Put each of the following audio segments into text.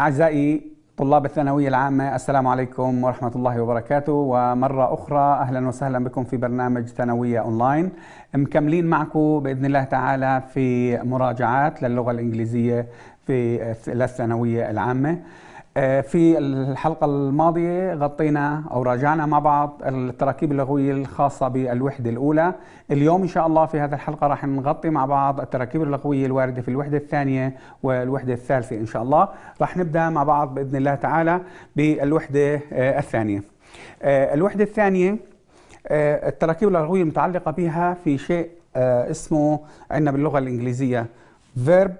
أعزائي طلاب الثانوية العامة السلام عليكم ورحمة الله وبركاته ومرة أخرى أهلا وسهلا بكم في برنامج ثانوية أونلاين مكملين معكم بإذن الله تعالى في مراجعات للغة الإنجليزية في الثانوية العامة آه، في الحلقة الماضية غطينا أو راجعنا مع بعض التراكيب اللغوية الخاصة بالوحدة الأولى اليوم إن شاء الله في هذه الحلقة راح نغطي مع بعض التراكيب اللغوية الواردة في الوحدة الثانية والوحدة الثالثة إن شاء الله راح نبدأ مع بعض بإذن الله تعالى بالوحدة آه، الثانية آه، الوحدة الثانية التراكيب اللغوية المتعلقة بها في شيء اسمه عندنا باللغة الإنجليزية verb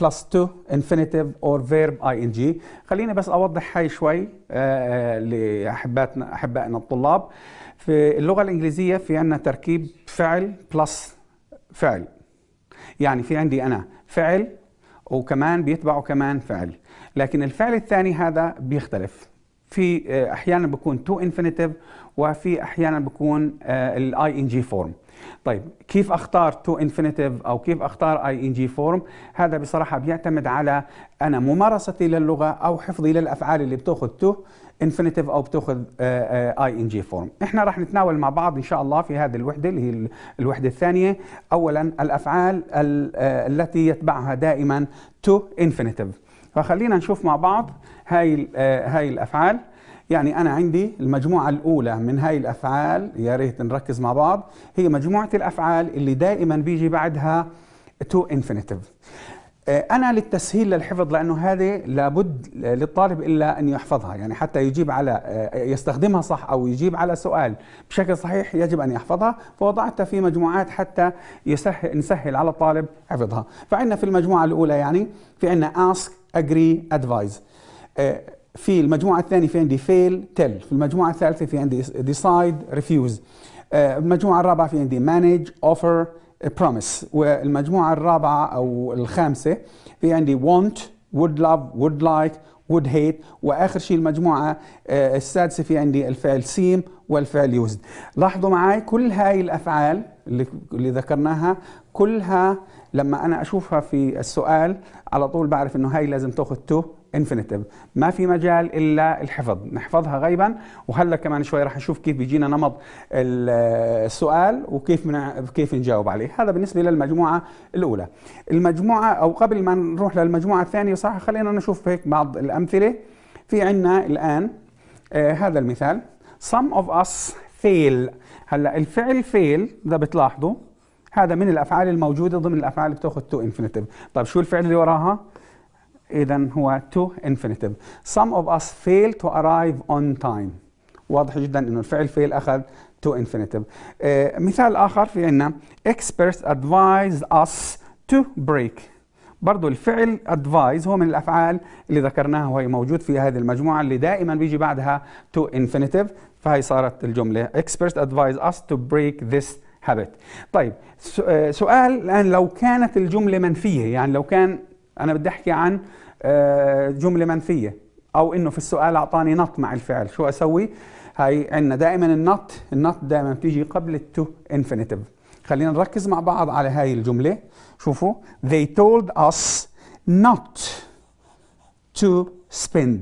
بلس تو infinitive or verb ing خليني بس اوضح هاي شوي آه، آه، لاحباتنا احبائنا الطلاب في اللغه الانجليزيه في عندنا تركيب فعل بلس فعل يعني في عندي انا فعل وكمان بيتبعه كمان فعل لكن الفعل الثاني هذا بيختلف في آه، احيانا بيكون تو infinitive وفي احيانا بيكون الاي ان جي فورم طيب كيف اختار تو انفينيتيف او كيف اختار اي ان جي فورم هذا بصراحه بيعتمد على انا ممارستي للغه او حفظي للافعال اللي بتاخذ تو انفينيتيف او بتاخذ آه، آه، اي ان جي فورم احنا راح نتناول مع بعض ان شاء الله في هذه الوحده اللي هي الوحده الثانيه اولا الافعال آه، التي يتبعها دائما تو انفينيتيف فخلينا نشوف مع بعض هاي هاي الافعال يعني أنا عندي المجموعة الأولى من هاي الأفعال يا ريت نركز مع بعض هي مجموعة الأفعال اللي دائما بيجي بعدها تو infinitive آه، أنا للتسهيل للحفظ لأنه هذه لابد للطالب إلا أن يحفظها يعني حتى يجيب على آه، يستخدمها صح أو يجيب على سؤال بشكل صحيح يجب أن يحفظها فوضعتها في مجموعات حتى يسهل نسهل على الطالب حفظها فعندنا في المجموعة الأولى يعني في عندنا ask agree advise آه، في المجموعة الثانية في عندي فيل تل في المجموعة الثالثة في عندي ديسايد آه، ريفيوز المجموعة الرابعة في عندي مانج اوفر بروميس والمجموعة الرابعة أو الخامسة في عندي want would love would like would hate واخر شيء المجموعه آه، السادسه في عندي الفعل سيم والفعل يوزد لاحظوا معي كل هاي الافعال اللي, اللي ذكرناها كلها لما انا اشوفها في السؤال على طول بعرف انه هاي لازم تاخذ تو انفينيتيف ما في مجال الا الحفظ نحفظها غيبا وهلا كمان شوي راح نشوف كيف بيجينا نمط السؤال وكيف من كيف نجاوب عليه هذا بالنسبه للمجموعه الاولى المجموعه او قبل ما نروح للمجموعه الثانيه صح خلينا نشوف هيك بعض الامثله في عندنا الان آه هذا المثال some of us fail هلا الفعل fail اذا بتلاحظوا هذا من الافعال الموجوده ضمن الافعال بتاخذ تو انفينيتيف طيب شو الفعل اللي وراها إذا هو تو infinitive. Some of us fail to arrive on time. واضح جدا إنه الفعل fail أخذ تو infinitive. uh, مثال آخر في عندنا experts advise us to break. برضه الفعل advise هو من الأفعال اللي ذكرناها وهي موجود في هذه المجموعة اللي دائما بيجي بعدها تو infinitive فهي صارت الجملة experts advise us to break this habit. طيب آه، سؤال الآن لو كانت الجملة منفية يعني لو كان انا بدي احكي عن آه، جمله منفيه او انه في السؤال اعطاني نط مع الفعل شو اسوي هاي عندنا دائما النط النط دائما بتيجي قبل التو انفينيتيف خلينا نركز مع بعض على هاي الجمله شوفوا they told us not to spend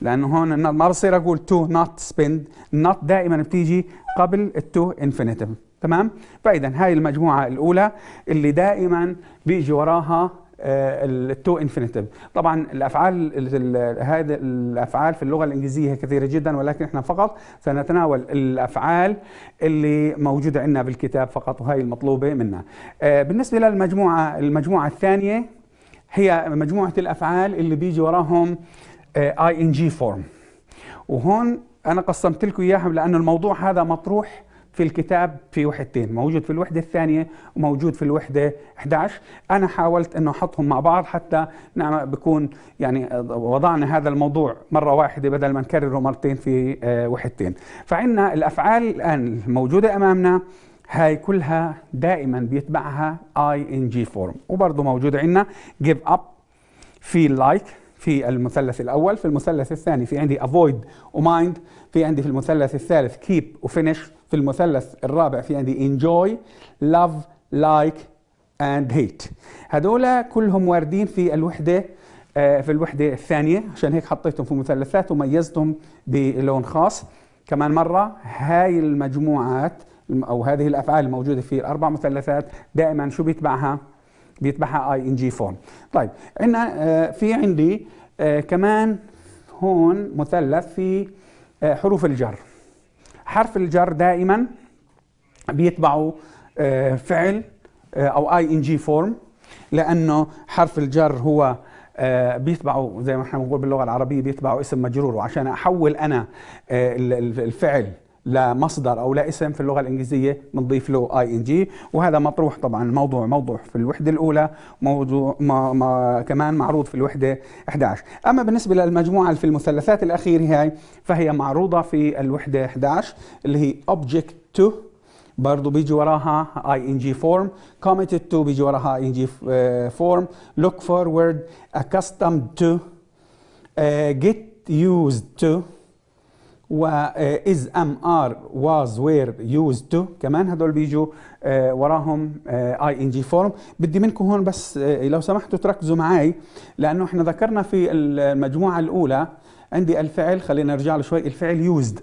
لانه هون ما بصير اقول to not spend not دائما بتيجي قبل التو انفينيتيف تمام فاذا هاي المجموعه الاولى اللي دائما بيجي وراها آه، التو انفينيتيف طبعا الافعال هذه الافعال في اللغه الانجليزيه كثيره جدا ولكن احنا فقط سنتناول الافعال اللي موجوده عندنا بالكتاب فقط وهي المطلوبه منا آه، بالنسبه للمجموعه المجموعه الثانيه هي مجموعه الافعال اللي بيجي وراهم اي ان جي فورم وهون انا قسمت لكم اياهم لانه الموضوع هذا مطروح في الكتاب في وحدتين موجود في الوحدة الثانية وموجود في الوحدة 11 أنا حاولت أنه أحطهم مع بعض حتى نعم بكون يعني وضعنا هذا الموضوع مرة واحدة بدل ما نكرره مرتين في آه، وحدتين فعندنا الأفعال الآن الموجودة أمامنا هاي كلها دائما بيتبعها ING form وبرضه موجود عندنا give up feel like في المثلث الأول في المثلث الثاني في عندي avoid ومايند في عندي في المثلث الثالث keep وفينش في المثلث الرابع في عندي enjoy love like and hate هذول كلهم واردين في الوحده آه، في الوحده الثانيه عشان هيك حطيتهم في مثلثات وميزتهم بلون خاص كمان مره هاي المجموعات او هذه الافعال الموجوده في الاربع مثلثات دائما شو بيتبعها بيتبعها اي ان جي فورم طيب عندنا آه، في عندي آه، كمان هون مثلث في حروف الجر حرف الجر دائما بيتبعه آه، فعل آه، او اي ان جي فورم لانه حرف الجر هو آه، بيتبعه زي ما احنا بنقول باللغه العربيه بيتبعه اسم مجرور وعشان احول انا الفعل لمصدر او لاسم في اللغه الانجليزيه بنضيف له اي ان جي وهذا مطروح طبعا الموضوع موضوع في الوحده الاولى موضوع ما ما كمان معروض في الوحده 11 اما بالنسبه للمجموعه اللي في المثلثات الاخيره هاي فهي معروضه في الوحده 11 اللي هي object to برضه بيجي وراها اي ان جي فورم committed to بيجي وراها اي ان جي فورم look forward accustomed to uh, get used to از ام ار واز وير يوز تو كمان هدول بيجوا آه، وراهم اي ان جي فورم بدي منكم هون بس آه، لو سمحتوا تركزوا معي لانه احنا ذكرنا في المجموعه الاولى عندي الفعل خلينا نرجع له شوي الفعل يوزد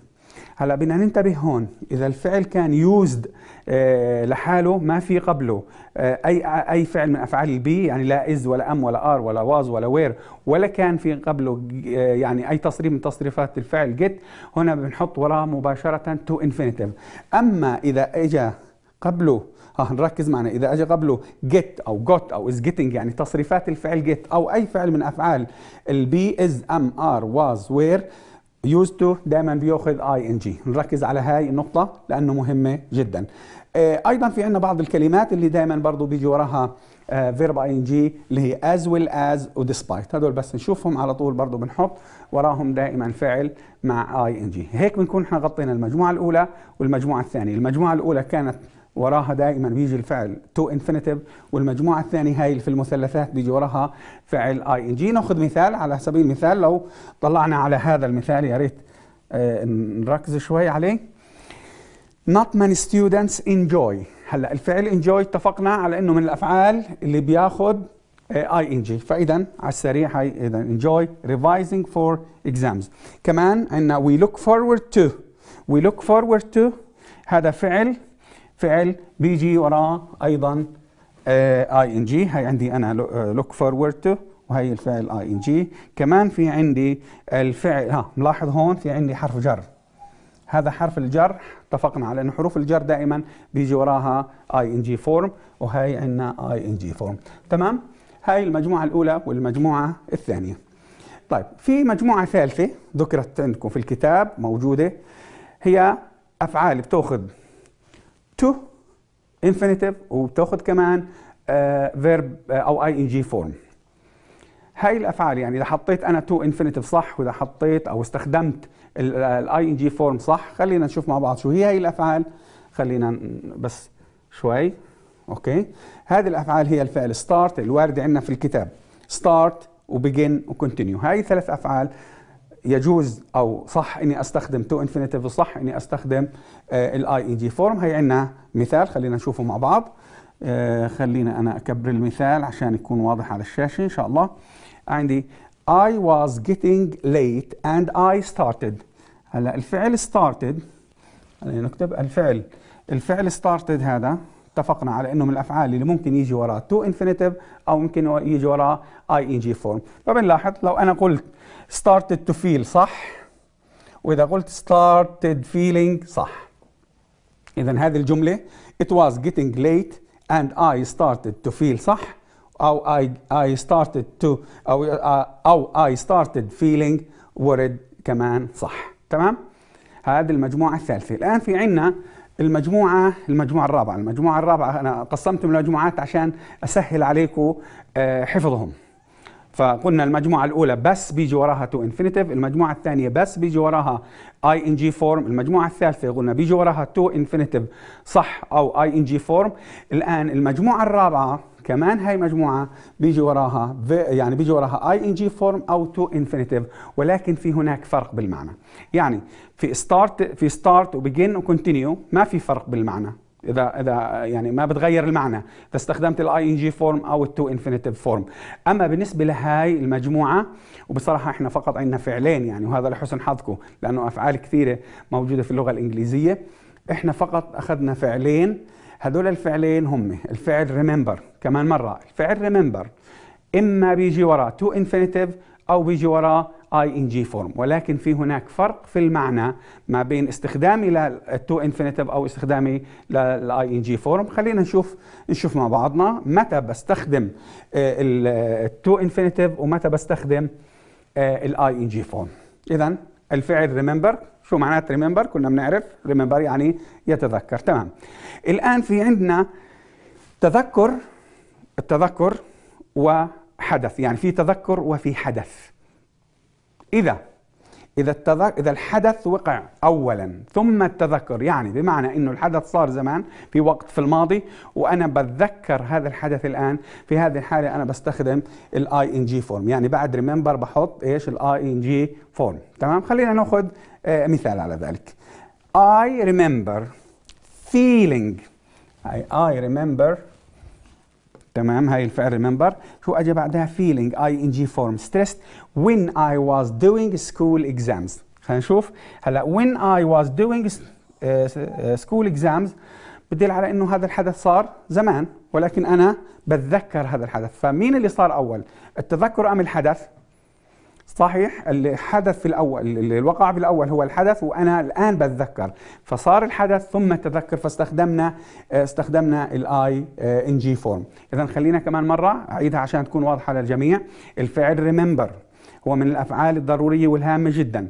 هلا بدنا ننتبه هون اذا الفعل كان يوزد آه، لحاله ما في قبله آه، اي اي فعل من افعال البي يعني لا از ولا ام ولا ار ولا واز ولا وير ولا كان في قبله آه، يعني اي تصريف من تصريفات الفعل جيت هنا بنحط وراه مباشره تو انفينيتيف اما اذا اجى قبله ها نركز معنا اذا اجى قبله جيت او جوت او از جيتنج يعني تصريفات الفعل جيت او اي فعل من افعال البي از ام ار واز وير used to دائما بياخذ اي ان جي نركز على هاي النقطة لأنه مهمة جدا آه، أيضا في عندنا بعض الكلمات اللي دائما برضو بيجي وراها فيرب اي ان جي اللي هي as well as و despite هدول بس نشوفهم على طول برضو بنحط وراهم دائما فعل مع اي ان جي هيك بنكون احنا غطينا المجموعة الأولى والمجموعة الثانية المجموعة الأولى كانت وراها دائما بيجي الفعل تو انفينيتيف والمجموعه الثانيه هاي في المثلثات بيجي وراها فعل اي ان جي ناخذ مثال على سبيل المثال لو طلعنا على هذا المثال يا ريت آه، نركز شوي عليه not many students enjoy هلا الفعل enjoy اتفقنا على انه من الافعال اللي بياخذ اي آه، ان جي فاذا على السريع هي اذا enjoy revising for exams كمان عندنا we look forward to we look forward to هذا فعل فعل بيجي وراه ايضا اي ان جي هاي عندي انا لوك فورورد تو وهي الفعل اي ان جي كمان في عندي الفعل ها ملاحظ هون في عندي حرف جر هذا حرف الجر اتفقنا على انه حروف الجر دائما بيجي وراها اي ان جي فورم وهي عندنا اي ان جي فورم تمام هاي المجموعه الاولى والمجموعه الثانيه طيب في مجموعه ثالثه ذكرت عندكم في الكتاب موجوده هي افعال بتاخذ تو انفينيتيف وبتاخد كمان فيرب آه, آه, او اي ان جي فورم هاي الافعال يعني اذا حطيت انا تو انفينيتيف صح واذا حطيت او استخدمت الاي ان جي فورم صح خلينا نشوف مع بعض شو هي هاي الافعال خلينا بس شوي اوكي هذه الافعال هي الفعل ستارت الوارد عندنا في الكتاب ستارت وبيجن وكونتينيو هاي ثلاث افعال يجوز او صح اني استخدم تو انفينيتيف وصح اني استخدم آه، الاي اي جي فورم هي عندنا مثال خلينا نشوفه مع بعض آه، خلينا انا اكبر المثال عشان يكون واضح على الشاشه ان شاء الله عندي I was getting late and I started هلا الفعل started خلينا نكتب الفعل الفعل started هذا اتفقنا على انه من الافعال اللي ممكن يجي وراه تو انفينيتيف او ممكن يجي وراه اي ان جي فورم فبنلاحظ لو انا قلت started to feel صح وإذا قلت started feeling صح إذا هذه الجملة it was getting late and I started to feel صح أو I, I started to أو, أو I started feeling worried كمان صح تمام هذه المجموعة الثالثة الآن في عنا المجموعة المجموعة الرابعة المجموعة الرابعة أنا قسمتهم لمجموعات عشان أسهل عليكم آه، حفظهم فقلنا المجموعة الأولى بس بيجي وراها تو انفينيتيف المجموعة الثانية بس بيجي وراها اي ان جي فورم المجموعة الثالثة قلنا بيجي وراها تو انفينيتيف صح أو اي ان جي فورم الآن المجموعة الرابعة كمان هاي مجموعة بيجي وراها يعني بيجي وراها اي ان جي فورم او تو انفينيتيف ولكن في هناك فرق بالمعنى يعني في ستارت في ستارت وبيجن وكونتينيو ما في فرق بالمعنى اذا اذا يعني ما بتغير المعنى اذا استخدمت الاي ان جي فورم او التو انفينيتيف فورم اما بالنسبه لهاي المجموعه وبصراحه احنا فقط عندنا فعلين يعني وهذا لحسن حظكم لانه افعال كثيره موجوده في اللغه الانجليزيه احنا فقط اخذنا فعلين هذول الفعلين هم الفعل ريمبر كمان مره الفعل ريمبر اما بيجي وراه تو انفينيتيف او بيجي وراه اي ان جي فورم ولكن في هناك فرق في المعنى ما بين استخدامي للتو انفينيتيف او استخدامي للاي ان جي فورم خلينا نشوف نشوف مع بعضنا متى بستخدم آه، التو انفينيتيف آه، ومتى بستخدم الاي ان جي فورم اذا الفعل ريمبر شو معنات ريمبر كنا بنعرف ريمبر يعني يتذكر تمام الان في عندنا تذكر التذكر وحدث يعني في تذكر وفي حدث إذا إذا التذك... إذا الحدث وقع أولا ثم التذكر يعني بمعنى إنه الحدث صار زمان في وقت في الماضي وأنا بتذكر هذا الحدث الآن في هذه الحالة أنا بستخدم الـ ان جي فورم يعني بعد ريمبر بحط إيش الـ ان جي فورم تمام خلينا ناخذ آه مثال على ذلك I remember feeling I, I remember تمام هاي الفعل ريمبر شو اجى بعدها feeling اي ان جي فورم stressed when I was doing school exams خلينا نشوف هلا when I was doing school exams بدل على انه هذا الحدث صار زمان ولكن انا بتذكر هذا الحدث فمين اللي صار اول التذكر ام الحدث صحيح الحدث في الاول اللي وقع في الاول هو الحدث وانا الان بتذكر فصار الحدث ثم تذكر فاستخدمنا آه، استخدمنا الاي آه، ان جي فورم اذا خلينا كمان مره اعيدها عشان تكون واضحه للجميع الفعل ريمبر هو من الافعال الضروريه والهامه جدا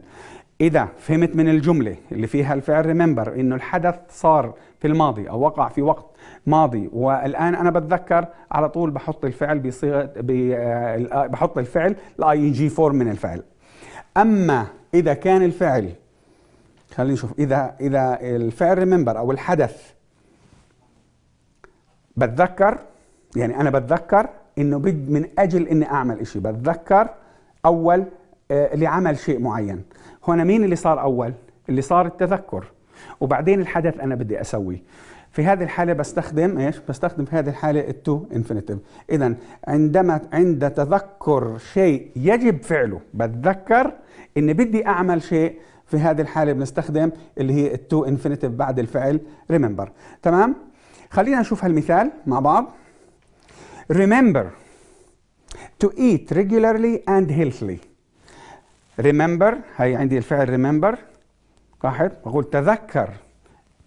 إذا فهمت من الجملة اللي فيها الفعل ريمبر إنه الحدث صار في الماضي أو وقع في وقت ماضي والان انا بتذكر على طول بحط الفعل بصيغه آه، بحط الفعل الاي جي فورم من الفعل اما اذا كان الفعل خلينا نشوف اذا اذا الفعل ريمبر او الحدث بتذكر يعني انا بتذكر انه بد من اجل اني اعمل شيء بتذكر اول اللي آه، عمل شيء معين هنا مين اللي صار اول اللي صار التذكر وبعدين الحدث انا بدي اسويه في هذه الحالة بستخدم ايش؟ بستخدم في هذه الحالة التو انفينيتيف. إذا عندما عند تذكر شيء يجب فعله، بتذكر إن بدي أعمل شيء في هذه الحالة بنستخدم اللي هي التو انفينيتيف بعد الفعل ريمبر. تمام؟ خلينا نشوف هالمثال مع بعض. Remember to eat regularly and healthily. Remember هي عندي الفعل remember واحد بقول تذكر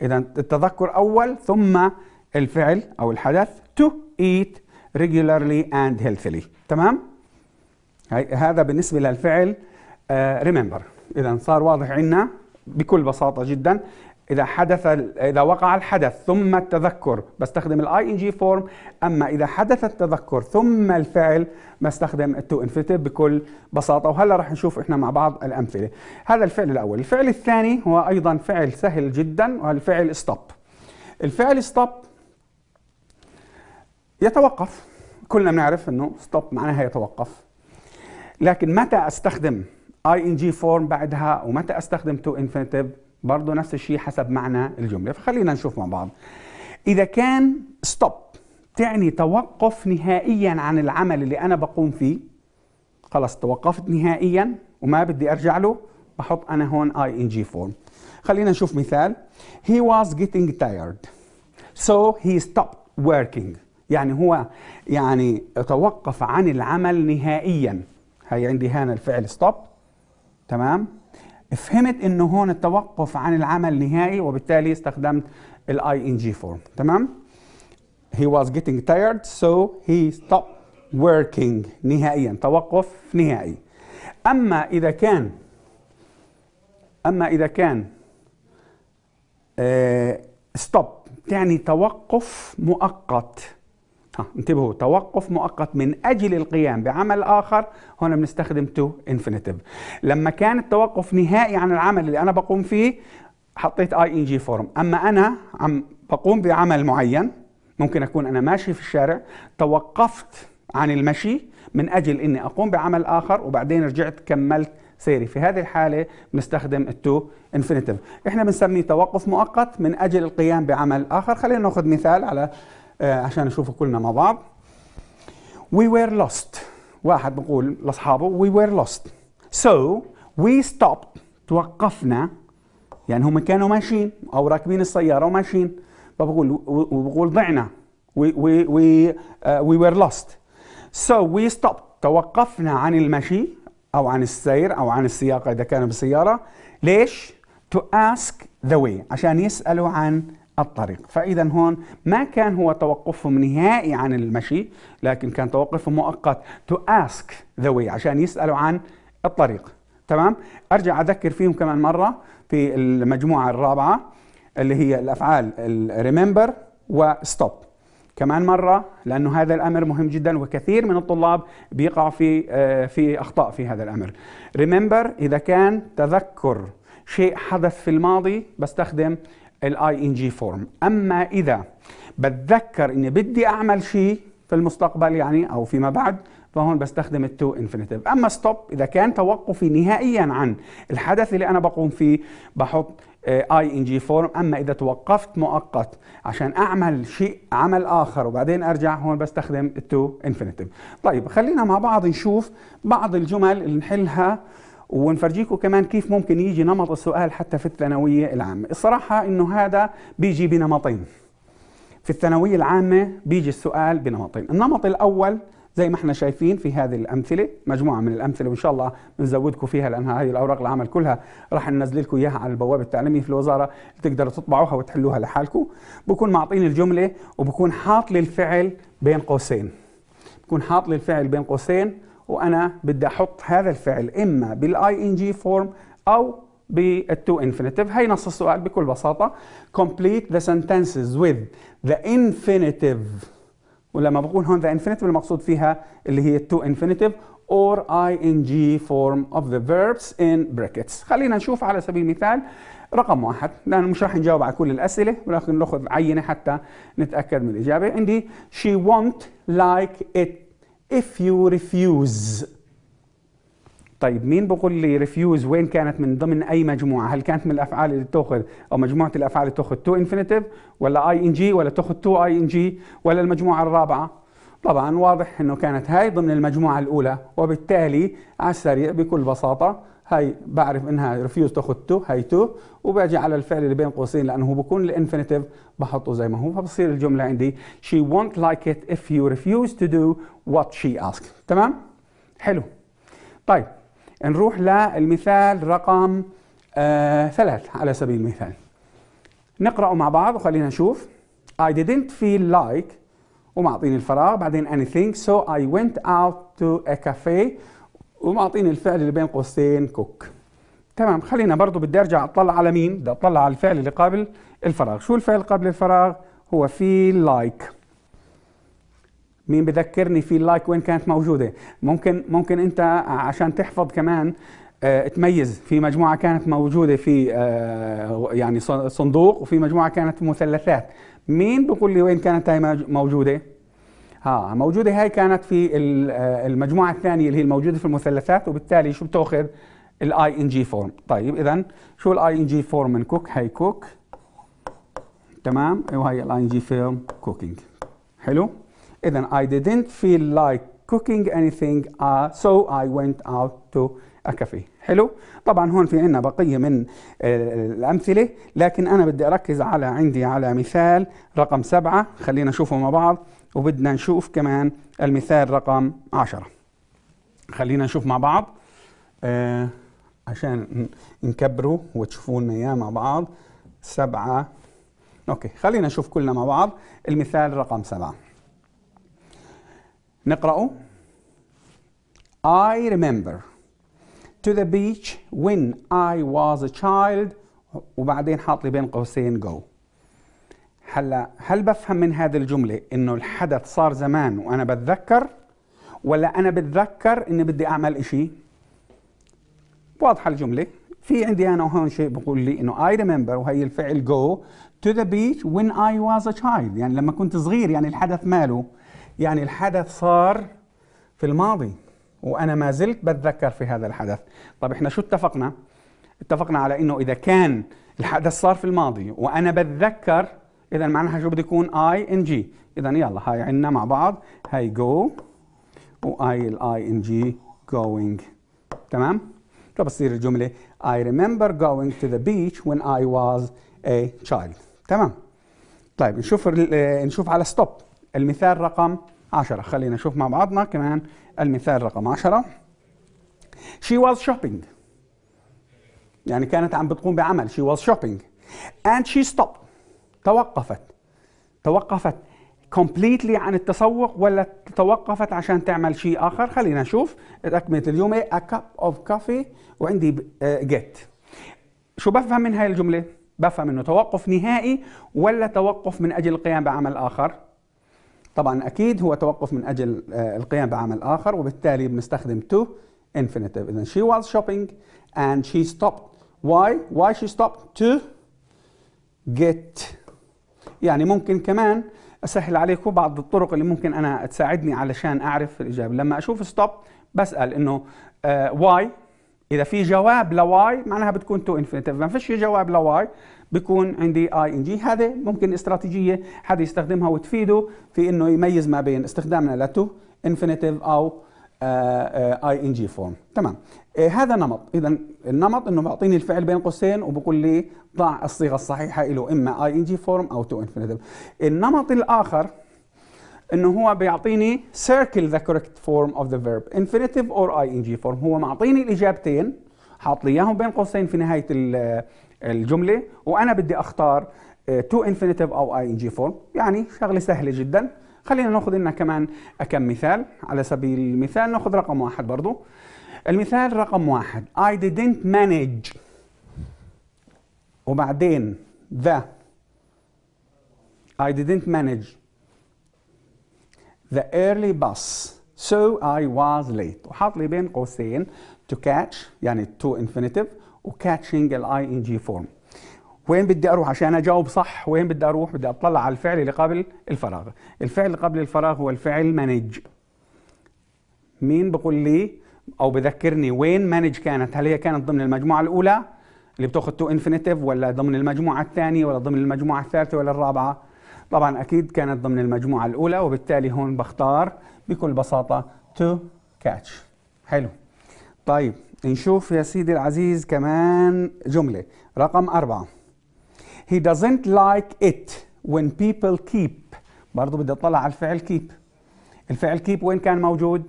إذا التذكر أول ثم الفعل أو الحدث to eat regularly and healthily تمام؟ هذا بالنسبة للفعل آه remember إذا صار واضح عنا بكل بساطة جدا اذا حدث اذا وقع الحدث ثم التذكر بستخدم الاي ان جي فورم اما اذا حدث التذكر ثم الفعل بستخدم التو انفينيتيف بكل بساطه وهلا رح نشوف احنا مع بعض الامثله هذا الفعل الاول الفعل الثاني هو ايضا فعل سهل جدا والفعل ستوب الفعل ستوب يتوقف كلنا بنعرف انه ستوب معناها يتوقف لكن متى استخدم اي ان جي فورم بعدها ومتى استخدم تو انفينيتيف برضه نفس الشيء حسب معنى الجملة فخلينا نشوف مع بعض إذا كان ستوب تعني توقف نهائيا عن العمل اللي أنا بقوم فيه خلاص توقفت نهائيا وما بدي أرجع له بحط أنا هون اي ان جي فورم خلينا نشوف مثال he was getting tired so he stopped working يعني هو يعني توقف عن العمل نهائيا هي عندي هنا الفعل stop تمام فهمت انه هون التوقف عن العمل نهائي وبالتالي استخدمت الاي ان جي فورم تمام he was getting tired so he stopped working نهائيا توقف نهائي اما اذا كان اما اذا كان uh, stop تعني توقف مؤقت انتبهوا توقف مؤقت من أجل القيام بعمل آخر هنا بنستخدم تو انفينيتيف لما كان التوقف نهائي عن العمل اللي أنا بقوم فيه حطيت اي ان جي فورم اما انا عم بقوم بعمل معين ممكن اكون انا ماشي في الشارع توقفت عن المشي من اجل اني اقوم بعمل اخر وبعدين رجعت كملت سيري في هذه الحاله بنستخدم التو انفينيتيف احنا بنسميه توقف مؤقت من اجل القيام بعمل اخر خلينا ناخذ مثال على آه، عشان نشوفه كلنا مع بعض we were lost واحد بقول لاصحابه we were lost so we stopped توقفنا يعني هم كانوا ماشيين او راكبين السياره وماشيين فبقول وبقول ضعنا we we we uh, we were lost so we stopped توقفنا عن المشي او عن السير او عن السياقه اذا كانوا بالسياره ليش to ask the way عشان يسالوا عن الطريق فإذا هون ما كان هو توقفهم نهائي عن المشي لكن كان توقفهم مؤقت to ask the way عشان يسألوا عن الطريق تمام أرجع أذكر فيهم كمان مرة في المجموعة الرابعة اللي هي الأفعال remember وستوب كمان مرة لأنه هذا الأمر مهم جدا وكثير من الطلاب بيقعوا في آه، في أخطاء في هذا الأمر remember إذا كان تذكر شيء حدث في الماضي بستخدم الاي ان جي فورم اما اذا بتذكر اني بدي اعمل شيء في المستقبل يعني او فيما بعد فهون بستخدم التو انفينيتيف اما ستوب اذا كان توقفي نهائيا عن الحدث اللي انا بقوم فيه بحط اي ان جي فورم اما اذا توقفت مؤقت عشان اعمل شيء عمل اخر وبعدين ارجع هون بستخدم التو انفينيتيف طيب خلينا مع بعض نشوف بعض الجمل اللي نحلها ونفرجيكم كمان كيف ممكن يجي نمط السؤال حتى في الثانوية العامة الصراحة انه هذا بيجي بنمطين في الثانوية العامة بيجي السؤال بنمطين النمط الأول زي ما احنا شايفين في هذه الأمثلة مجموعة من الأمثلة وإن شاء الله بنزودكم فيها لأنها هذه الأوراق العمل كلها راح ننزل لكم إياها على البوابة التعليمية في الوزارة تقدروا تطبعوها وتحلوها لحالكم بكون معطيني الجملة وبكون حاط لي الفعل بين قوسين بكون حاط لي الفعل بين قوسين وانا بدي احط هذا الفعل اما بالاي ان جي فورم او بالتو infinitive هي نص السؤال بكل بساطة complete the sentences with the infinitive ولما بقول هون the infinitive المقصود فيها اللي هي التو infinitive or ing form of the verbs in brackets خلينا نشوف على سبيل المثال رقم واحد لأنه مش راح نجاوب على كل الأسئلة ولكن نأخذ عينة حتى نتأكد من الإجابة عندي she won't like it if you refuse طيب مين بقول لي refuse وين كانت من ضمن اي مجموعه هل كانت من الافعال اللي تاخذ او مجموعه الافعال اللي تاخذ تو infinitive ولا اي ان جي ولا تاخذ تو اي ان جي ولا المجموعه الرابعه طبعا واضح انه كانت هاي ضمن المجموعه الاولى وبالتالي على السريع بكل بساطه هاي بعرف انها ريفيوز تاخذ تو هاي تو وباجي على الفعل اللي بين قوسين لانه هو بكون الانفينيتيف بحطه زي ما هو فبصير الجمله عندي she won't like it if you refuse to do what she asks تمام حلو طيب نروح للمثال رقم آه ثلاث على سبيل المثال نقرأه مع بعض وخلينا نشوف I didn't feel like ومعطيني الفراغ بعدين anything so I went out to a cafe ومعطيني الفعل اللي بين قوسين كوك تمام خلينا برضو بدي ارجع اطلع على مين بدي اطلع على الفعل اللي قابل الفراغ شو الفعل قبل الفراغ هو فيل لايك like. مين بذكرني فيل لايك وين كانت موجوده ممكن ممكن انت عشان تحفظ كمان اه تميز في مجموعه كانت موجوده في اه يعني صندوق وفي مجموعه كانت مثلثات مين بقول لي وين كانت هاي موجوده ها موجوده هاي كانت في آه، المجموعه الثانيه اللي هي الموجوده في المثلثات وبالتالي شو بتاخذ الاي ان جي فورم طيب اذا شو الاي ان جي فورم من كوك هي كوك تمام وهي الاي ان جي فورم كوكينج حلو اذا I didn't feel like cooking anything uh, so I went out to a cafe حلو طبعا هون في عندنا بقيه من آه، الامثله لكن انا بدي اركز على عندي على مثال رقم سبعة خلينا نشوفه مع بعض وبدنا نشوف كمان المثال رقم عشرة خلينا نشوف مع بعض آه عشان نكبره وتشوفوا لنا اياه مع بعض سبعة اوكي خلينا نشوف كلنا مع بعض المثال رقم سبعة نقرأه I remember to the beach when I was a child وبعدين حاط لي بين قوسين go هلا هل بفهم من هذه الجمله انه الحدث صار زمان وانا بتذكر ولا انا بتذكر اني بدي اعمل إشي واضحه الجمله في عندي انا هون شيء بقول لي انه اي ريمبر وهي الفعل جو تو ذا بيتش وين اي واز a child يعني لما كنت صغير يعني الحدث ماله يعني الحدث صار في الماضي وانا ما زلت بتذكر في هذا الحدث طب احنا شو اتفقنا اتفقنا على انه اذا كان الحدث صار في الماضي وانا بتذكر اذا معناها شو بده يكون اي ان جي اذا يلا هاي عندنا مع بعض هاي جو واي الاي ان جي جوينج تمام فبتصير الجمله I remember going to the beach when I was a child تمام طيب نشوف نشوف على ستوب المثال رقم 10 خلينا نشوف مع بعضنا كمان المثال رقم 10 She was shopping يعني كانت عم بتقوم بعمل she was shopping and she stopped توقفت توقفت كومبليتلي عن التسوق ولا توقفت عشان تعمل شيء اخر خلينا نشوف اكمله اليوم كاب اوف كافي وعندي جيت آه، شو بفهم من هاي الجمله بفهم انه توقف نهائي ولا توقف من اجل القيام بعمل اخر طبعا اكيد هو توقف من اجل آه، القيام بعمل اخر وبالتالي بنستخدم تو infinitive اذا she was shopping and she stopped why why she stopped to get يعني ممكن كمان اسهل عليكم بعض الطرق اللي ممكن انا تساعدني علشان اعرف الاجابه لما اشوف ستوب بسال انه واي آه، اذا في جواب لواي معناها بتكون تو انفينيتيف ما فيش جواب لواي بيكون عندي اي ان جي هذا ممكن استراتيجيه حد يستخدمها وتفيده في انه يميز ما بين استخدامنا لتو انفينيتيف او اي ان جي فورم تمام إيه، هذا نمط اذا النمط انه معطيني الفعل بين قوسين وبقول لي ضع الصيغه الصحيحه له اما اي ان جي فورم او تو انفينيتيف النمط الاخر انه هو بيعطيني circle the correct form of the verb infinitive or ing form هو معطيني الاجابتين حاط لي اياهم بين قوسين في نهايه الجمله وانا بدي اختار تو إيه، انفينيتيف او ing فورم يعني شغله سهله جدا خلينا ناخذ لنا كمان كم مثال على سبيل المثال ناخذ رقم واحد برضه المثال رقم واحد I didn't manage وبعدين the I didn't manage the early bus so I was late وحاط لي بين قوسين to catch يعني to infinitive و catching ال ing form وين بدي اروح عشان اجاوب صح وين بدي اروح بدي اطلع على الفعل اللي قبل الفراغ الفعل اللي قبل الفراغ هو الفعل manage مين بقول لي او بذكرني وين مانج كانت هل هي كانت ضمن المجموعه الاولى اللي بتاخذ تو انفينيتيف ولا ضمن المجموعه الثانيه ولا ضمن المجموعه الثالثه ولا الرابعه طبعا اكيد كانت ضمن المجموعه الاولى وبالتالي هون بختار بكل بساطه تو كاتش حلو طيب نشوف يا سيدي العزيز كمان جمله رقم أربعة he doesn't like it when people keep برضه بدي اطلع على الفعل keep الفعل keep وين كان موجود؟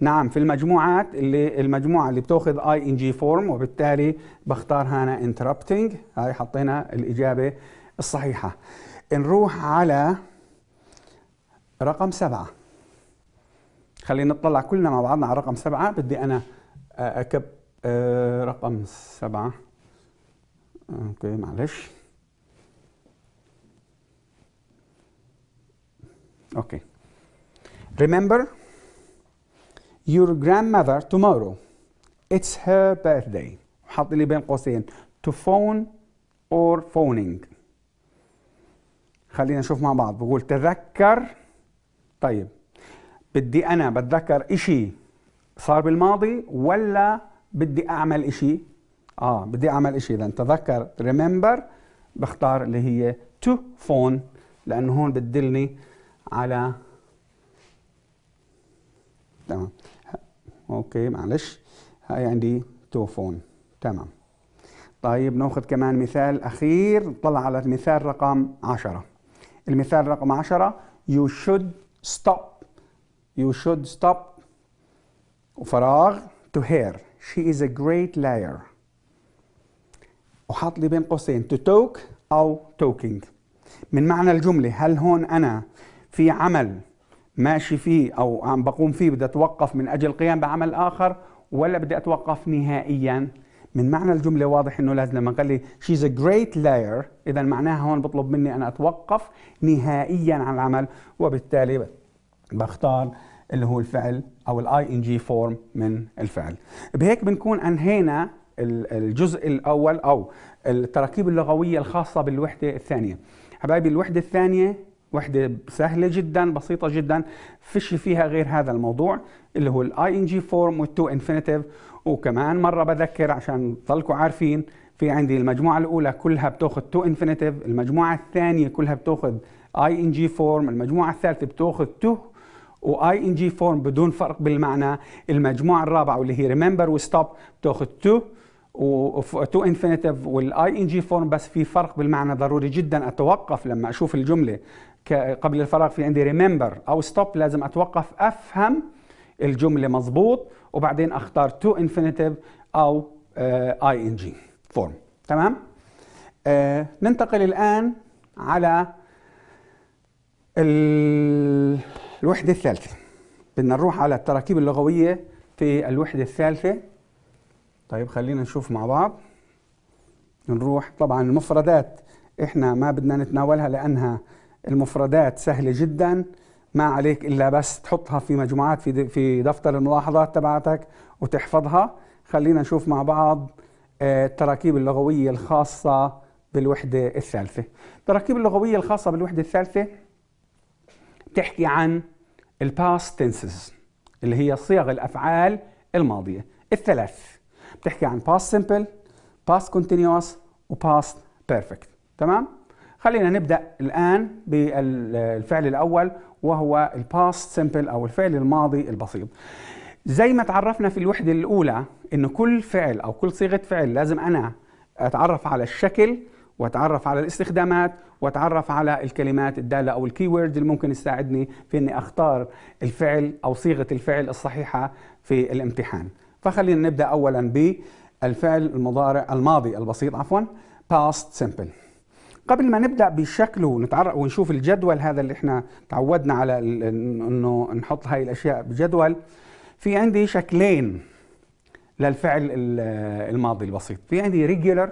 نعم في المجموعات اللي المجموعه اللي بتاخذ اي ان جي فورم وبالتالي بختار هنا انتربتنج هاي حطينا الاجابه الصحيحه نروح على رقم سبعة خلينا نطلع كلنا مع بعضنا على رقم سبعة بدي أنا آه، أكب آه، رقم سبعة أوكي معلش أوكي remember your grandmother tomorrow it's her birthday حط لي بين قوسين to phone or phoning خلينا نشوف مع بعض بقول تذكر طيب بدي انا بتذكر اشي صار بالماضي ولا بدي اعمل اشي اه بدي اعمل اشي اذا تذكر remember بختار اللي هي to phone لانه هون بتدلني على تمام اوكي معلش هاي عندي توفون تمام طيب ناخذ كمان مثال اخير طلع على المثال رقم 10 المثال رقم 10 you should stop you should stop وفراغ to هير she is a great لاير وحاط لي بين قوسين to talk او talking من معنى الجمله هل هون انا في عمل ماشي فيه او عم بقوم فيه بدي اتوقف من اجل القيام بعمل اخر ولا بدي اتوقف نهائيا من معنى الجملة واضح انه لازم لما قال لي she's a great liar اذا معناها هون بطلب مني انا اتوقف نهائيا عن العمل وبالتالي بختار اللي هو الفعل او الاي ان جي فورم من الفعل بهيك بنكون انهينا الجزء الاول او التراكيب اللغوية الخاصة بالوحدة الثانية حبايبي الوحدة الثانية وحده سهله جدا بسيطه جدا فيش فيها غير هذا الموضوع اللي هو الاي ان جي فورم والتو انفينيتيف وكمان مره بذكر عشان تضلكوا عارفين في عندي المجموعه الاولى كلها بتاخذ تو انفينيتيف المجموعه الثانيه كلها بتاخذ اي ان جي فورم المجموعه الثالثه بتاخذ تو واي ان جي فورم بدون فرق بالمعنى المجموعه الرابعه واللي هي ريمبر وستوب بتاخذ تو وتو انفينيتيف والاي ان جي فورم بس في فرق بالمعنى ضروري جدا اتوقف لما اشوف الجمله قبل الفراغ في عندي ريمبر او ستوب لازم اتوقف افهم الجمله مظبوط وبعدين اختار تو انفينيتيف او اي ان جي فورم تمام آه ننتقل الان على ال... الوحده الثالثه بدنا نروح على التراكيب اللغويه في الوحده الثالثه طيب خلينا نشوف مع بعض نروح طبعا المفردات احنا ما بدنا نتناولها لانها المفردات سهله جدا ما عليك الا بس تحطها في مجموعات في في دفتر الملاحظات تبعتك وتحفظها خلينا نشوف مع بعض آه، التراكيب اللغويه الخاصه بالوحده الثالثه التراكيب اللغويه الخاصه بالوحده الثالثه بتحكي عن الباست تنسز اللي هي صيغ الافعال الماضيه الثلاث بتحكي عن باست سمبل باست كونتينيوس وباست بيرفكت تمام خلينا نبدأ الآن بالفعل الأول وهو الباست سمبل أو الفعل الماضي البسيط زي ما تعرفنا في الوحدة الأولى إنه كل فعل أو كل صيغة فعل لازم أنا أتعرف على الشكل واتعرف على الاستخدامات واتعرف على الكلمات الداله او الكيورد اللي ممكن تساعدني في اني اختار الفعل او صيغه الفعل الصحيحه في الامتحان فخلينا نبدا اولا بالفعل المضارع الماضي البسيط عفوا past simple قبل ما نبدا بشكله ونتعرف ونشوف الجدول هذا اللي احنا تعودنا على انه نحط هاي الاشياء بجدول في عندي شكلين للفعل الماضي البسيط في عندي ريجولر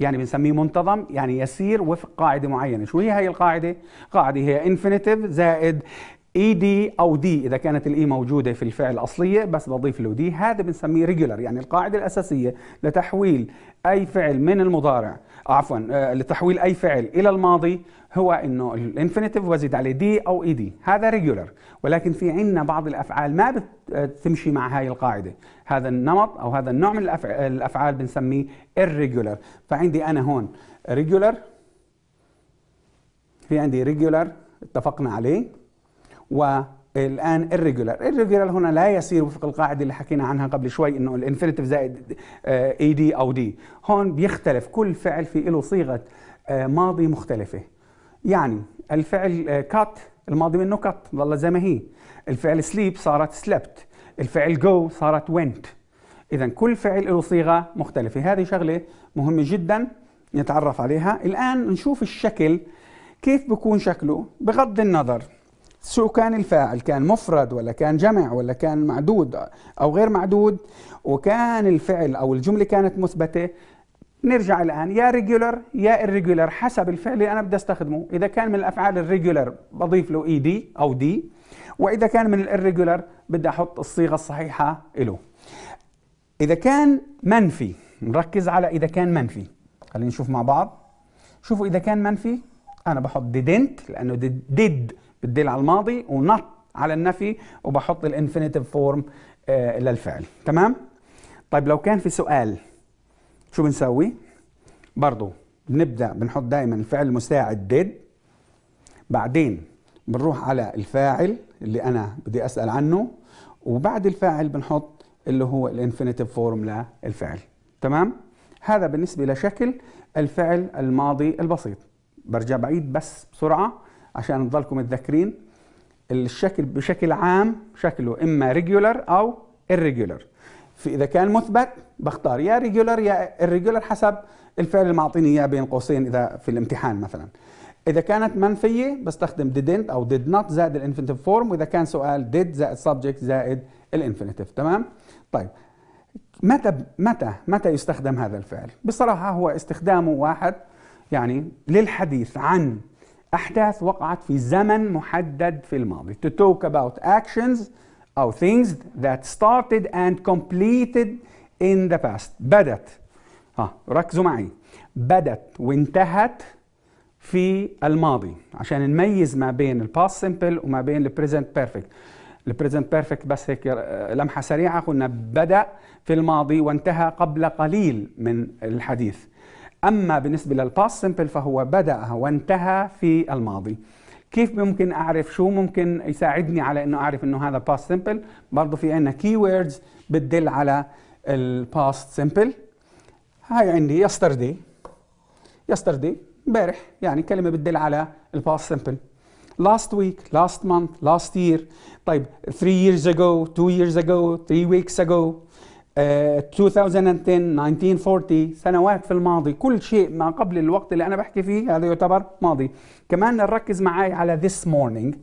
يعني بنسميه منتظم يعني يسير وفق قاعدة معينة شو هي هاي القاعدة؟ قاعدة هي انفينيتيف زائد اي e, دي او دي اذا كانت الاي e موجوده في الفعل الاصليه بس بضيف له دي هذا بنسميه ريجولر يعني القاعده الاساسيه لتحويل اي فعل من المضارع عفوا آه، لتحويل اي فعل الى الماضي هو انه الانفينيتيف وزيد عليه دي او اي e دي هذا ريجولر ولكن في عندنا بعض الافعال ما بتمشي آه، مع هاي القاعده هذا النمط او هذا النوع من آه، الافعال, بنسميه الريجولر فعندي انا هون ريجولر في عندي ريجولر اتفقنا عليه والان الريجولر الريجولر هنا لا يسير وفق القاعده اللي حكينا عنها قبل شوي انه الانفينيتيف زائد اي آه، دي e او دي هون بيختلف كل فعل في له صيغه آه، ماضي مختلفه يعني الفعل كات آه، الماضي منه كات ظل زي ما هي الفعل سليب صارت سلبت الفعل جو صارت went اذا كل فعل له صيغه مختلفه هذه شغله مهمه جدا نتعرف عليها الان نشوف الشكل كيف بكون شكله بغض النظر شو كان الفاعل كان مفرد ولا كان جمع ولا كان معدود أو غير معدود وكان الفعل أو الجملة كانت مثبتة نرجع الآن يا ريجولر يا irregular حسب الفعل اللي أنا بدي أستخدمه إذا كان من الأفعال الريجولر بضيف له اي e دي أو دي وإذا كان من الريجولر بدي أحط الصيغة الصحيحة له إذا كان منفي نركز على إذا كان منفي خلينا نشوف مع بعض شوفوا إذا كان منفي أنا بحط didn't لأنه did بتدل على الماضي ونط على النفي وبحط الانفينيتيف فورم للفعل تمام طيب لو كان في سؤال شو بنسوي برضو بنبدا بنحط دائما الفعل المساعد ديد بعدين بنروح على الفاعل اللي انا بدي اسال عنه وبعد الفاعل بنحط اللي هو الانفينيتيف فورم للفعل تمام هذا بالنسبه لشكل الفعل الماضي البسيط برجع بعيد بس بسرعه عشان نضلكم متذكرين الشكل بشكل عام شكله اما ريجولار او irregular اذا كان مثبت بختار يا ريجولار يا irregular حسب الفعل اللي معطيني اياه بين قوسين اذا في الامتحان مثلا اذا كانت منفيه بستخدم didn't او did not زائد الانفينيتيف فورم واذا كان سؤال did زائد subject زائد الانفينيتيف تمام طيب متى متى متى يستخدم هذا الفعل بصراحه هو استخدامه واحد يعني للحديث عن أحداث وقعت في زمن محدد في الماضي to talk about actions أو things that started and completed in the past بدت ها ركزوا معي بدت وانتهت في الماضي عشان نميز ما بين الباست سمبل وما بين البريزنت بيرفكت البريزنت بيرفكت بس هيك آه، لمحه سريعه قلنا بدا في الماضي وانتهى قبل قليل من الحديث أما بالنسبة للباس سمبل فهو بدأ وانتهى في الماضي كيف ممكن أعرف شو ممكن يساعدني على أنه أعرف أنه هذا باس سمبل برضه في عندنا كي بتدل على الباس سمبل هاي عندي yesterday yesterday امبارح يعني كلمة بتدل على الباس سمبل last week last month last year طيب 3 years ago 2 years ago 3 weeks ago آه، 2010 1940 سنوات في الماضي كل شيء ما قبل الوقت اللي انا بحكي فيه هذا يعتبر ماضي كمان نركز معي على this morning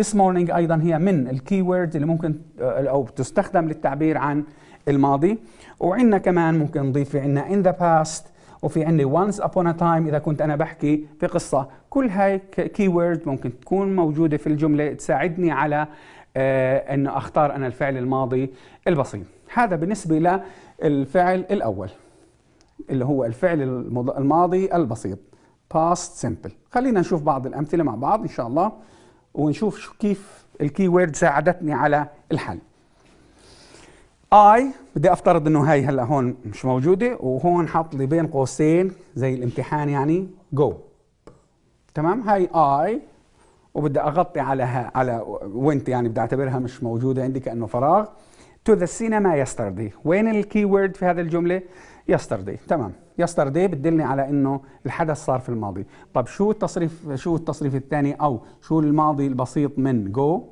this morning ايضا هي من الكي اللي ممكن آه، او تستخدم للتعبير عن الماضي وعندنا كمان ممكن نضيف في عندنا in the past وفي عندي وانس ابون ا تايم إذا كنت أنا بحكي في قصة كل هاي وورد ممكن تكون موجودة في الجملة تساعدني على آه أنه أختار أنا الفعل الماضي البسيط هذا بالنسبة للفعل الأول اللي هو الفعل الماضي البسيط past simple خلينا نشوف بعض الأمثلة مع بعض إن شاء الله ونشوف كيف الكي وورد ساعدتني على الحل اي بدي افترض انه هاي هلا هون مش موجوده وهون حاط لي بين قوسين زي الامتحان يعني جو تمام هاي اي وبدي اغطي على ها على وينت يعني بدي اعتبرها مش موجوده عندي كانه فراغ تو ذا سينما يستردي وين الكي وورد في هذه الجمله يستردي تمام يستردي بتدلني على انه الحدث صار في الماضي طب شو التصريف شو التصريف الثاني او شو الماضي البسيط من جو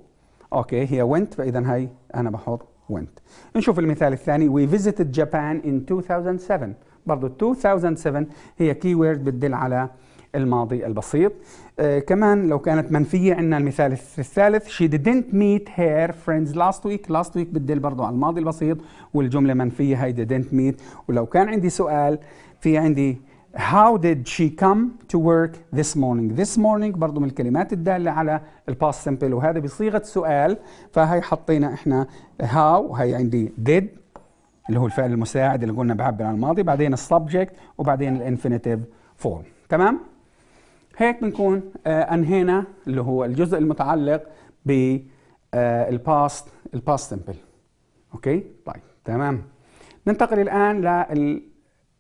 اوكي هي وينت فاذا هاي انا بحط went نشوف المثال الثاني we visited Japan in 2007 برضو 2007 هي كي بتدل على الماضي البسيط آه كمان لو كانت منفية عندنا المثال الثالث she didn't meet her friends last week last week بتدل برضو على الماضي البسيط والجملة منفية هي didn't meet ولو كان عندي سؤال في عندي How did she come to work this morning? This morning برضو من الكلمات الدالة على الباست simple وهذا بصيغة سؤال فهي حطينا احنا how هي عندي did اللي هو الفعل المساعد اللي قلنا بعبر عن الماضي بعدين السبجكت وبعدين الانفينيتيف فورم تمام؟ هيك بنكون آه انهينا اللي هو الجزء المتعلق بالباست آه، الباست simple اوكي؟ طيب تمام ننتقل الان لل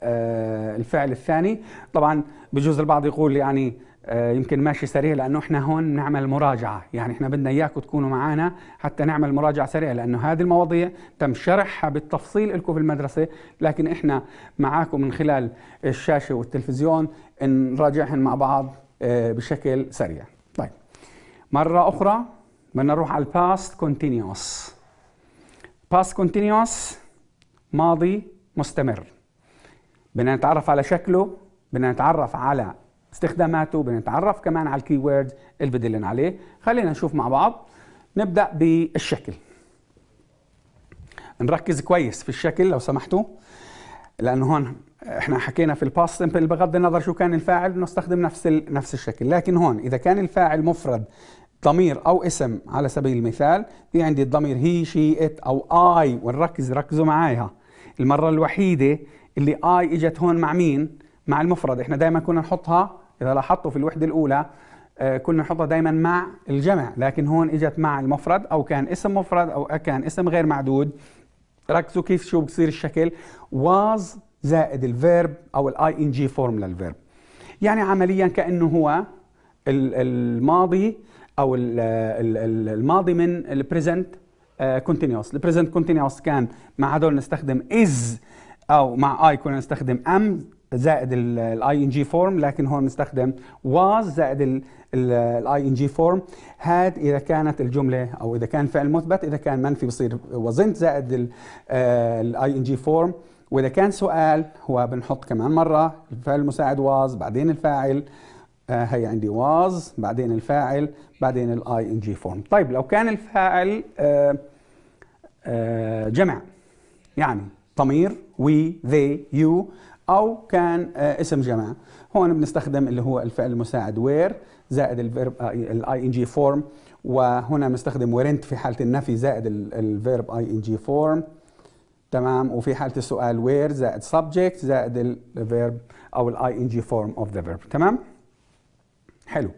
آه، الفعل الثاني طبعا بجوز البعض يقول يعني آه، يمكن ماشي سريع لانه احنا هون نعمل مراجعه يعني احنا بدنا اياكم تكونوا معنا حتى نعمل مراجعه سريعه لانه هذه المواضيع تم شرحها بالتفصيل لكم في المدرسه لكن احنا معاكم من خلال الشاشه والتلفزيون نراجعهم مع بعض آه، بشكل سريع طيب مره اخرى بدنا نروح على الباست كونتينيوس باست كونتينيوس ماضي مستمر بدنا نتعرف على شكله بدنا نتعرف على استخداماته بدنا نتعرف كمان على الكي ورد اللي بدلن عليه خلينا نشوف مع بعض نبدا بالشكل نركز كويس في الشكل لو سمحتوا لانه هون احنا حكينا في الباست سمبل بغض النظر شو كان الفاعل بنستخدم نفس نفس الشكل لكن هون اذا كان الفاعل مفرد ضمير او اسم على سبيل المثال في عندي الضمير هي شي ات او اي ونركز ركزوا معايا المره الوحيده اللي اي اجت هون مع مين مع المفرد احنا دائما كنا نحطها اذا لاحظتوا في الوحده الاولى آه، كنا نحطها دائما مع الجمع لكن هون اجت مع المفرد او كان اسم مفرد او كان اسم غير معدود ركزوا كيف شو بصير الشكل واز زائد الفيرب او الاي ان جي فورم للفيرب يعني عمليا كانه هو الماضي او الماضي من البريزنت كونتينيوس البريزنت كونتينيوس كان مع هذول نستخدم از او مع اي كنا نستخدم ام زائد الاي ان جي فورم لكن هون نستخدم واز زائد الاي ان جي فورم هاد اذا كانت الجمله او اذا كان فعل مثبت اذا كان منفي بصير وزنت زائد الاي ان جي فورم واذا كان سؤال هو بنحط كمان مره الفعل المساعد واز بعدين الفاعل آه، هي عندي واز بعدين الفاعل بعدين الاي ان جي فورم طيب لو كان الفاعل آه، آه، جمع يعني ضمير وي ذي يو او كان آه، اسم جماعه هون بنستخدم اللي هو الفعل المساعد وير زائد الفيرب الاي ان جي فورم وهنا بنستخدم ويرنت في حاله النفي زائد الفيرب اي ان جي فورم تمام وفي حاله السؤال وير زائد سبجكت زائد الفيرب او الاي ان جي فورم اوف ذا فيرب تمام حلو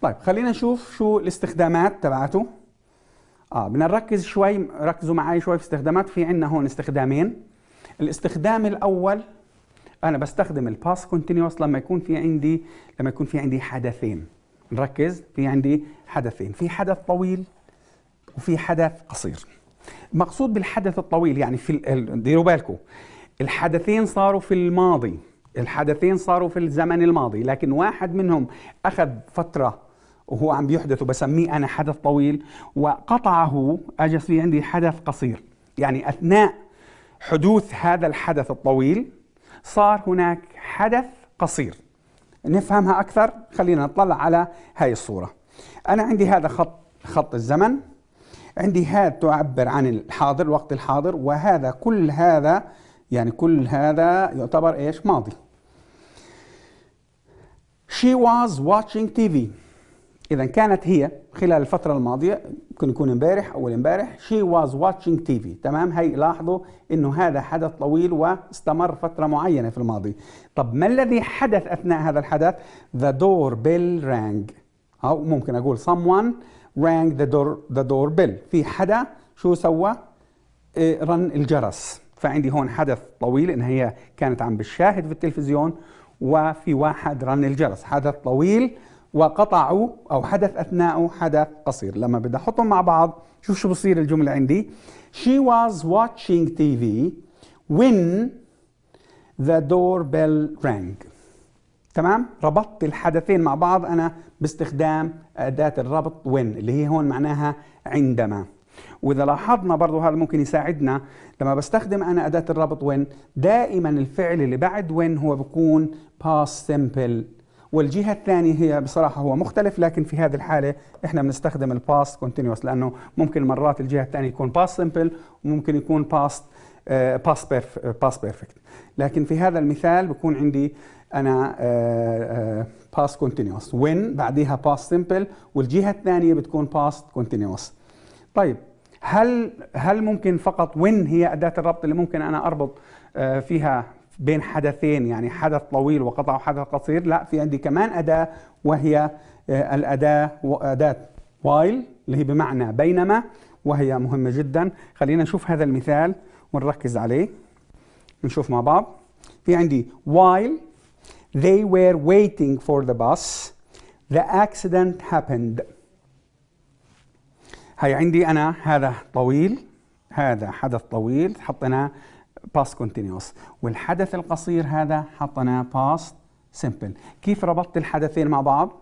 طيب خلينا نشوف شو الاستخدامات تبعته اه بدنا نركز شوي ركزوا معي شوي في استخدامات في عندنا هون استخدامين الاستخدام الاول انا بستخدم الباس كونتينيوس لما يكون في عندي لما يكون في عندي حدثين نركز في عندي حدثين في حدث طويل وفي حدث قصير مقصود بالحدث الطويل يعني في ديروا بالكم الحدثين صاروا في الماضي الحدثين صاروا في الزمن الماضي لكن واحد منهم أخذ فترة وهو عم بيحدث وبسميه أنا حدث طويل وقطعه أجس في عندي حدث قصير يعني أثناء حدوث هذا الحدث الطويل صار هناك حدث قصير نفهمها أكثر خلينا نطلع على هاي الصورة أنا عندي هذا خط خط الزمن عندي هذا تعبر عن الحاضر الوقت الحاضر وهذا كل هذا يعني كل هذا يعتبر إيش ماضي She was watching TV إذا كانت هي خلال الفترة الماضية ممكن يكون امبارح اول امبارح شي واز واتشينج تي في تمام هي لاحظوا انه هذا حدث طويل واستمر فتره معينه في الماضي طب ما الذي حدث اثناء هذا الحدث ذا دور بيل رانج او ممكن اقول someone rang the door the doorbell في حدا شو سوى إيه، رن الجرس فعندي هون حدث طويل ان هي كانت عم بتشاهد في التلفزيون وفي واحد رن الجرس حدث طويل وقطعوا أو حدث أثناءه حدث قصير لما بدي أحطهم مع بعض شوف شو بصير الجملة عندي She was watching TV when the doorbell rang تمام ربطت الحدثين مع بعض أنا باستخدام أداة الربط when اللي هي هون معناها عندما وإذا لاحظنا برضه هذا ممكن يساعدنا لما بستخدم أنا أداة الربط when دائما الفعل اللي بعد when هو بكون past simple والجهه الثانيه هي بصراحه هو مختلف لكن في هذه الحاله احنا بنستخدم الباست كونتينوس لانه ممكن مرات الجهه الثانيه يكون باست سمبل وممكن يكون باست باست باست بيرفكت لكن في هذا المثال بكون عندي انا باست كونتينوس وين بعديها باست سمبل والجهه الثانيه بتكون باست كونتينوس طيب هل هل ممكن فقط وين هي اداه الربط اللي ممكن انا اربط آه، فيها بين حدثين يعني حدث طويل وقطع حدث قصير لا في عندي كمان أداة وهي آه، الأداة وأداة while اللي هي بمعنى بينما وهي مهمة جدا خلينا نشوف هذا المثال ونركز عليه نشوف مع بعض في عندي while they were waiting for the bus the accident happened هي عندي أنا هذا طويل هذا حدث طويل حطيناه باست كونتينيوس والحدث القصير هذا حطنا باست سمبل كيف ربطت الحدثين مع بعض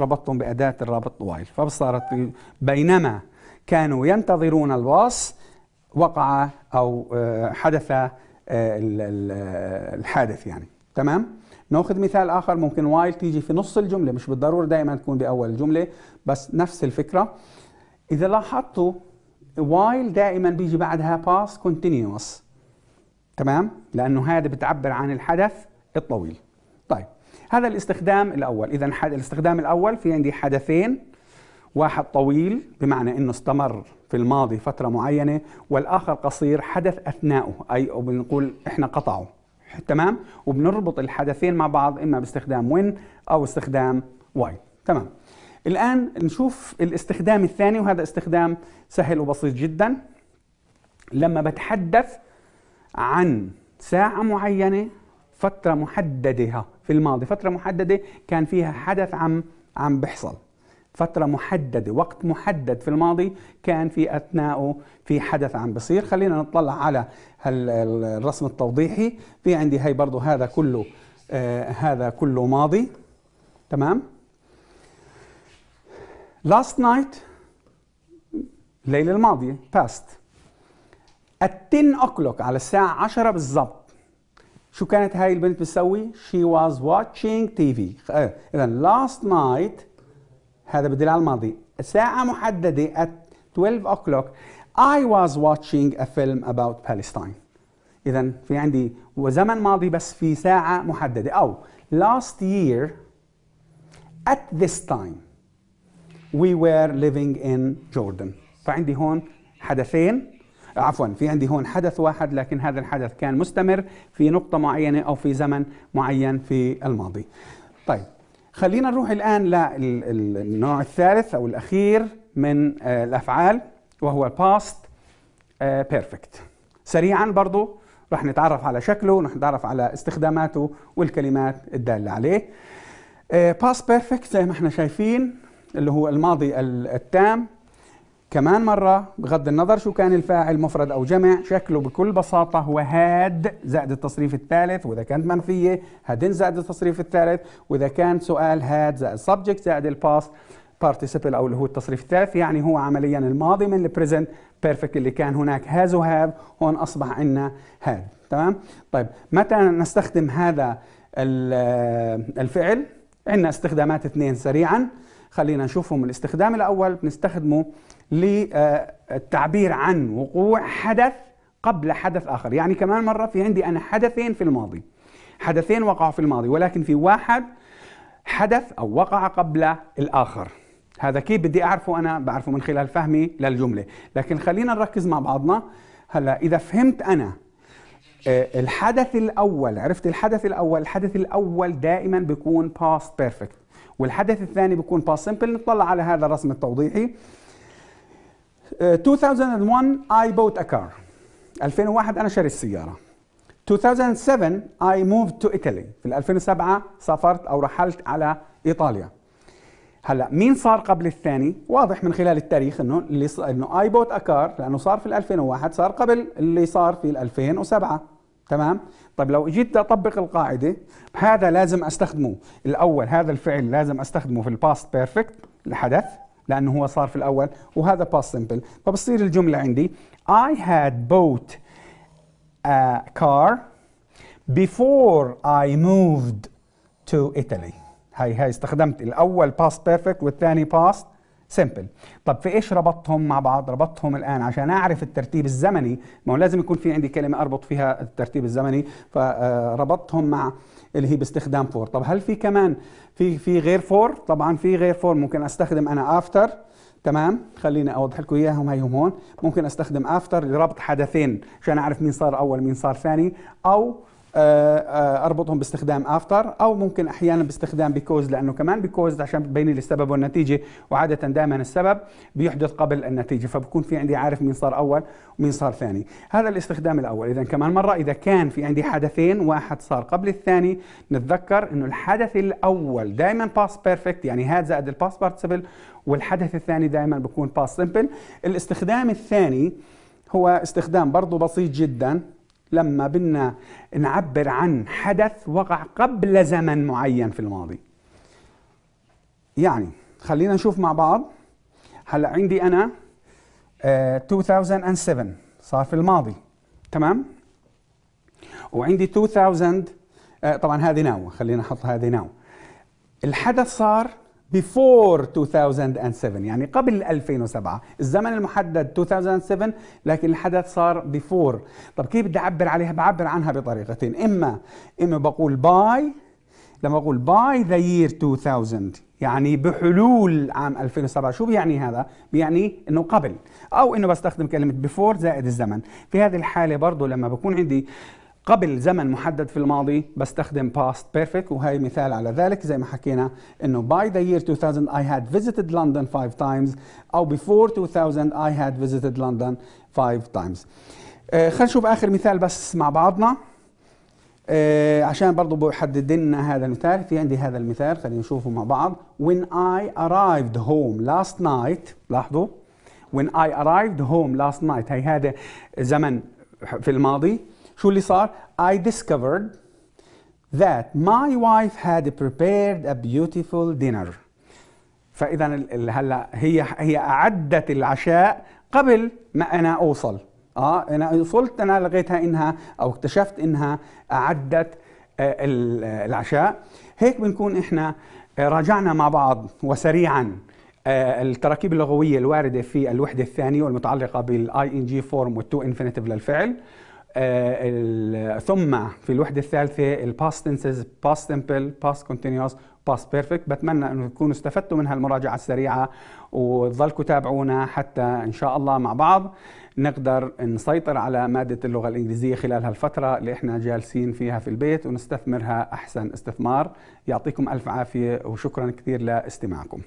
ربطتهم بأداة الرابط وايل فصارت بينما كانوا ينتظرون الباص وقع أو آه، حدث آه، آه، الحادث يعني تمام ناخذ مثال آخر ممكن وايل تيجي في نص الجملة مش بالضرورة دائما تكون بأول الجملة بس نفس الفكرة إذا لاحظتوا وايل دائما بيجي بعدها باس كونتينيوس تمام لانه هذا بتعبر عن الحدث الطويل طيب هذا الاستخدام الاول اذا الاستخدام الاول في عندي حدثين واحد طويل بمعنى انه استمر في الماضي فتره معينه والاخر قصير حدث اثناؤه اي بنقول احنا قطعه تمام وبنربط الحدثين مع بعض اما باستخدام وين او استخدام واي تمام الان نشوف الاستخدام الثاني وهذا استخدام سهل وبسيط جدا لما بتحدث عن ساعة معينة فترة محددة في الماضي فترة محددة كان فيها حدث عم عم بيحصل فترة محددة وقت محدد في الماضي كان في أثناءه في حدث عم بصير خلينا نطلع على الرسم التوضيحي في عندي هي برضو هذا كله آه هذا كله ماضي تمام last night الليلة الماضية past التن أوكلوك على الساعة 10 بالظبط شو كانت هاي البنت بتسوي؟ she was watching TV آه. إذا last night هذا بدل على الماضي ساعة محددة at 12 o'clock I was watching a film about Palestine إذا في عندي وزمن ماضي بس في ساعة محددة أو last year at this time we were living in Jordan فعندي هون حدثين عفوا في عندي هون حدث واحد لكن هذا الحدث كان مستمر في نقطة معينة أو في زمن معين في الماضي طيب خلينا نروح الآن للنوع الثالث أو الأخير من آه، الأفعال وهو past آه، perfect سريعا برضو رح نتعرف على شكله ورح نتعرف على استخداماته والكلمات الدالة عليه آه، past perfect زي ما احنا شايفين اللي هو الماضي التام كمان مرة بغض النظر شو كان الفاعل مفرد أو جمع شكله بكل بساطة هو هاد زائد التصريف الثالث وإذا كانت منفية هادن زائد التصريف الثالث وإذا كان سؤال هاد زائد subject زائد الباست بارتيسيبل أو اللي هو التصريف الثالث يعني هو عمليا الماضي من البريزنت بيرفكت اللي كان هناك هاز وهاف هون أصبح عندنا هاد تمام طيب متى نستخدم هذا آه، الفعل عندنا استخدامات اثنين سريعا خلينا نشوفهم الاستخدام الأول بنستخدمه للتعبير عن وقوع حدث قبل حدث آخر يعني كمان مرة في عندي أنا حدثين في الماضي حدثين وقعوا في الماضي ولكن في واحد حدث أو وقع قبل الآخر هذا كيف بدي أعرفه أنا بعرفه من خلال فهمي للجملة لكن خلينا نركز مع بعضنا هلا إذا فهمت أنا آه، الحدث الأول عرفت الحدث الأول الحدث الأول دائما بيكون past perfect والحدث الثاني بيكون past simple نطلع على هذا الرسم التوضيحي 2001 آه، I bought a car 2001 انا شريت السياره 2007 I moved to Italy في 2007 سافرت او رحلت على ايطاليا هلا مين صار قبل الثاني؟ واضح من خلال التاريخ انه اللي ص... انه اي بوت اكار لانه صار في 2001 صار قبل اللي صار في 2007 تمام؟ طيب لو جيت اطبق القاعده هذا لازم استخدمه الاول هذا الفعل لازم استخدمه في الباست بيرفكت الحدث لانه هو صار في الاول وهذا باست سمبل فبصير الجمله عندي I had bought a car before I moved to Italy هاي هاي استخدمت الاول باست بيرفكت والثاني باست سمبل طب في ايش ربطتهم مع بعض ربطتهم الان عشان اعرف الترتيب الزمني ما هو لازم يكون في عندي كلمه اربط فيها الترتيب الزمني فربطتهم آه، مع اللي هي باستخدام فور طب هل في كمان في في غير فور طبعا في غير فور ممكن استخدم انا افتر تمام خليني اوضح لكم اياهم هيهم هون ممكن استخدم افتر لربط حدثين عشان اعرف مين صار اول مين صار ثاني او آه، آه، اربطهم باستخدام افتر او ممكن احيانا باستخدام بيكوز لانه كمان بيكوز عشان تبين لي السبب والنتيجه وعاده دائما السبب بيحدث قبل النتيجه فبكون في عندي عارف مين صار اول ومين صار ثاني هذا الاستخدام الاول اذا كمان مره اذا كان في عندي حدثين واحد صار قبل الثاني نتذكر انه الحدث الاول دائما باس بيرفكت يعني هاد زائد الباس بارتسبل والحدث الثاني دائما بكون باس سمبل الاستخدام الثاني هو استخدام برضه بسيط جدا لما بدنا نعبر عن حدث وقع قبل زمن معين في الماضي يعني خلينا نشوف مع بعض هلا عندي انا آه 2007 صار في الماضي تمام وعندي 2000 آه طبعا هذه ناو خلينا نحط هذه ناو الحدث صار before 2007 يعني قبل 2007 الزمن المحدد 2007 لكن الحدث صار before طب كيف بدي أعبر عليها بعبر عنها بطريقتين إما إما بقول باي لما أقول باي ذا يير 2000 يعني بحلول عام 2007 شو بيعني هذا؟ بيعني انه قبل او انه بستخدم كلمه before زائد الزمن في هذه الحاله برضه لما بكون عندي قبل زمن محدد في الماضي بستخدم past perfect وهي مثال على ذلك زي ما حكينا انه by the year 2000 I had visited London five times او before 2000 I had visited London five times آه خلينا نشوف اخر مثال بس مع بعضنا آه عشان برضه بيحدد لنا هذا المثال في عندي هذا المثال خلينا نشوفه مع بعض when I arrived home last night لاحظوا when I arrived home last night هي هذا زمن في الماضي شو اللي صار I discovered that my wife had prepared a beautiful dinner فاذا هلا هي هي اعدت العشاء قبل ما انا اوصل اه انا وصلت انا لقيتها انها او اكتشفت انها اعدت آه، العشاء هيك بنكون احنا آه، راجعنا مع بعض وسريعا آه، التراكيب اللغوية الواردة في الوحدة الثانية والمتعلقة بالاي ان جي فورم والتو انفينيتيف للفعل آه، ثم في الوحده الثالثه الباست تنسز باست سمبل باست كونتينوس باست بيرفكت بتمنى انه تكونوا استفدتوا من هالمراجعه السريعه وتظلكوا تابعونا حتى ان شاء الله مع بعض نقدر نسيطر على ماده اللغه الانجليزيه خلال هالفتره اللي احنا جالسين فيها في البيت ونستثمرها احسن استثمار يعطيكم الف عافيه وشكرا كثير لاستماعكم